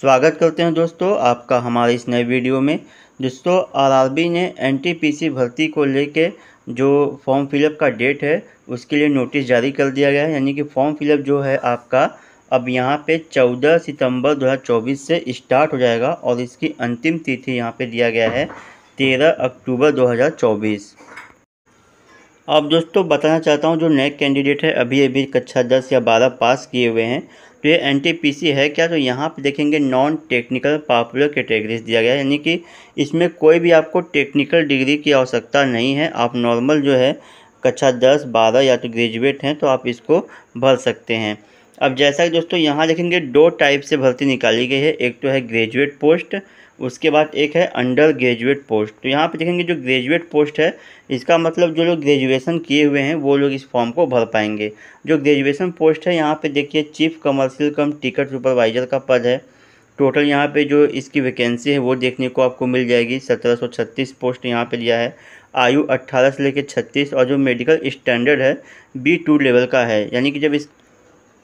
स्वागत करते हैं दोस्तों आपका हमारे इस नए वीडियो में दोस्तों आरआरबी ने एनटीपीसी भर्ती को लेके जो फॉर्म फिलअप का डेट है उसके लिए नोटिस जारी कर दिया गया है यानी कि फॉर्म फिलअप जो है आपका अब यहाँ पे 14 सितंबर 2024 से स्टार्ट हो जाएगा और इसकी अंतिम तिथि यहाँ पे दिया गया है 13 अक्टूबर चौबीस अब दोस्तों बताना चाहता हूँ जो नए कैंडिडेट है अभी अभी कक्षा दस या बारह पास किए हुए हैं तो ये एन है क्या तो यहाँ पे देखेंगे नॉन टेक्निकल पॉपुलर कैटेगरीज दिया गया है यानी कि इसमें कोई भी आपको टेक्निकल डिग्री की आवश्यकता नहीं है आप नॉर्मल जो है कक्षा दस बारह या तो ग्रेजुएट हैं तो आप इसको भर सकते हैं अब जैसा कि दोस्तों यहाँ देखेंगे दो टाइप से भर्ती निकाली गई है एक तो है ग्रेजुएट पोस्ट उसके बाद एक है अंडर ग्रेजुएट पोस्ट तो यहाँ पे देखेंगे जो ग्रेजुएट पोस्ट है इसका मतलब जो लोग ग्रेजुएशन किए हुए हैं वो लोग इस फॉर्म को भर पाएंगे जो ग्रेजुएशन पोस्ट है यहाँ पे देखिए chief commercial cum ticket supervisor का पद है टोटल यहाँ पे जो इसकी वैकेंसी है वो देखने को आपको मिल जाएगी सत्रह सौ छत्तीस पोस्ट यहाँ पे लिया है आयु अट्ठारह से लेकर छत्तीस और जो मेडिकल स्टैंडर्ड है बी टू लेवल का है यानी कि जब इस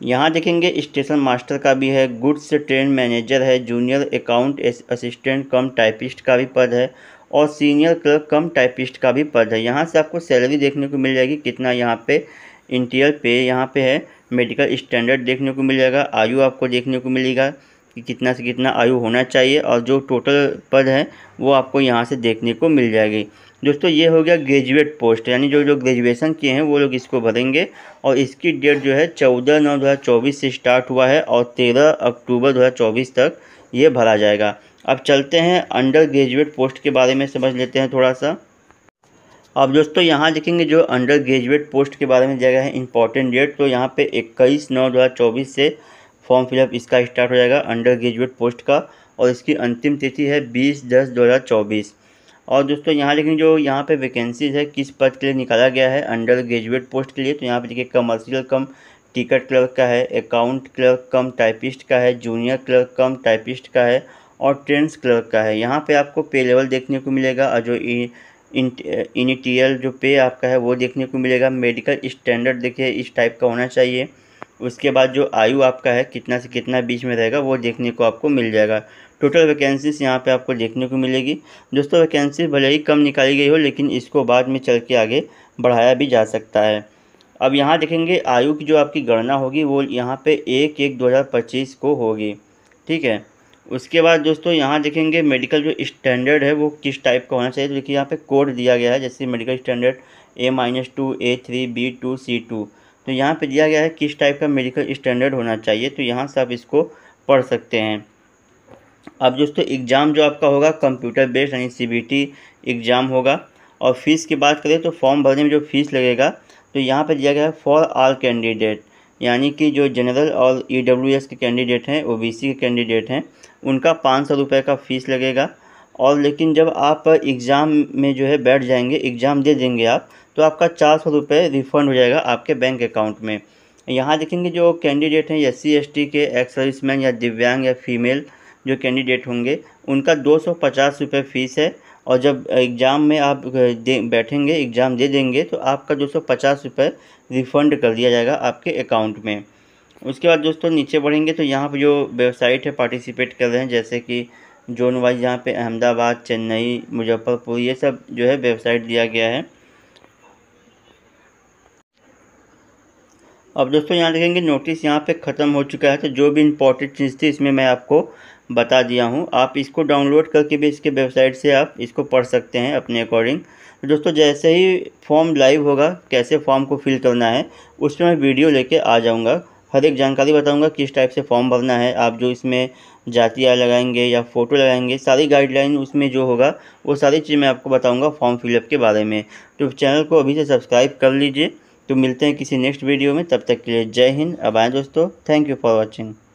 यहाँ देखेंगे स्टेशन मास्टर का भी है गुड्स ट्रेन मैनेजर है junior account assistant cum typist का भी पद है और सीनियर क्लर्क कम टाइपिस्ट का भी पद है यहाँ से आपको सैलरी देखने को मिल जाएगी कितना यहाँ पे इंटीरियर पे यहाँ पे है मेडिकल स्टैंडर्ड देखने को मिल जाएगा आयु आपको देखने को मिलेगा कि कितना से कितना आयु होना चाहिए और जो टोटल पद है वो आपको यहाँ से देखने को मिल जाएगी दोस्तों ये हो गया ग्रेजुएट पोस्ट यानी जो जो ग्रेजुएशन किए हैं वो लोग इसको भरेंगे और इसकी डेट जो है चौदह नौ दो से स्टार्ट हुआ है और तेरह अक्टूबर दो तक ये भरा जाएगा अब चलते हैं अंडर ग्रेजुएट पोस्ट के बारे में समझ लेते हैं थोड़ा सा अब दोस्तों यहाँ देखेंगे जो अंडर ग्रेजुएट पोस्ट के बारे में जगह है इंपॉर्टेंट डेट तो यहाँ पे इक्कीस नौ दो से फॉर्म फिलअप इसका स्टार्ट हो जाएगा अंडर ग्रेजुएट पोस्ट का और इसकी अंतिम तिथि है बीस दस दो हज़ार चौबीस और दोस्तों यहाँ लेकिन जो यहाँ पे वैकेंसीज है किस पद के लिए निकाला गया है अंडर ग्रेजुएट पोस्ट के लिए तो यहाँ पे देखिए कमर्शियल कम टिकट क्लर्क का है अकाउंट क्लर्क कम टाइपिस्ट का है जूनियर क्लर्क कम टाइपिस्ट का है और ट्रेंड्स क्लर्क का है यहाँ पे आपको पे लेवल देखने को मिलेगा और जो इनिटियल जो पे आपका है वो देखने को मिलेगा मेडिकल स्टैंडर्ड देखिए इस टाइप का होना चाहिए उसके बाद जो आयु आपका है कितना से कितना बीच में रहेगा वो देखने को आपको मिल जाएगा टोटल वैकेंसीज यहाँ पे आपको देखने को मिलेगी दोस्तों वैकेंसी भले ही कम निकाली गई हो लेकिन इसको बाद में चल के आगे बढ़ाया भी जा सकता है अब यहाँ देखेंगे आयु की जो आपकी गणना होगी वो यहाँ पे एक एक दो हज़ार पच्चीस को होगी ठीक है उसके बाद दोस्तों यहाँ देखेंगे मेडिकल जो स्टैंडर्ड है वो किस टाइप का होना चाहिए तो देखिए यहाँ पर कोड दिया गया है जैसे medical standard A minus two A three B two C two तो यहाँ पे दिया गया है किस टाइप का मेडिकल स्टैंडर्ड होना चाहिए तो यहाँ से आप इसको पढ़ सकते हैं अब दोस्तों एग्ज़ाम जो आपका होगा कंप्यूटर बेस्ड यानी टी एग्ज़ाम होगा और फ़ीस की बात करें तो फॉर्म भरने में जो फ़ीस लगेगा तो यहाँ पर दिया गया है फॉर आल कैंडिडेट यानी कि जो जनरल और ई e के कैंडिडेट हैं ओ के कैंडिडेट हैं उनका पाँच सौ रुपये का फ़ीस लगेगा और लेकिन जब आप एग्ज़ाम में जो है बैठ जाएंगे एग्ज़ाम दे देंगे आप तो आपका चार सौ रुपये रिफ़ंड हो जाएगा आपके बैंक अकाउंट में यहाँ देखेंगे जो कैंडिडेट हैं एस सी के एक्स सर्विस या दिव्यांग या फीमेल जो कैंडिडेट होंगे उनका दो सौ पचास रुपये फ़ीस है और जब एग्ज़ाम में आप दे बैठेंगे एग्ज़ाम दे देंगे तो आपका दो सौ पचास रुपये रिफ़ंड कर दिया जाएगा आपके अकाउंट में उसके बाद दोस्तों नीचे बढ़ेंगे तो यहाँ पर जो वेबसाइट है पार्टिसिपेट कर रहे हैं जैसे कि जोन वाइज यहाँ पे अहमदाबाद चेन्नई मुजफ्फरपुर ये सब जो है वेबसाइट दिया गया है अब दोस्तों यहाँ देखेंगे नोटिस यहाँ पे ख़त्म हो चुका है तो जो भी इम्पोर्टेंट चीज़ थी इसमें मैं आपको बता दिया हूँ आप इसको डाउनलोड करके भी इसके वेबसाइट से आप इसको पढ़ सकते हैं अपने अकॉर्डिंग तो दोस्तों जैसे ही फॉर्म लाइव होगा कैसे फॉर्म को फिल करना है उस पर मैं वीडियो लेके आ जाऊँगा हर एक जानकारी बताऊंगा किस टाइप से फॉर्म भरना है आप जो इसमें जातियाँ लगाएंगे या फ़ोटो लगाएंगे सारी गाइडलाइन उसमें जो होगा वो सारी चीज़ मैं आपको बताऊंगा फॉर्म फिलअप के बारे में तो चैनल को अभी से सब्सक्राइब कर लीजिए तो मिलते हैं किसी नेक्स्ट वीडियो में तब तक के लिए जय हिंद अब आएँ दोस्तों थैंक यू फॉर वॉचिंग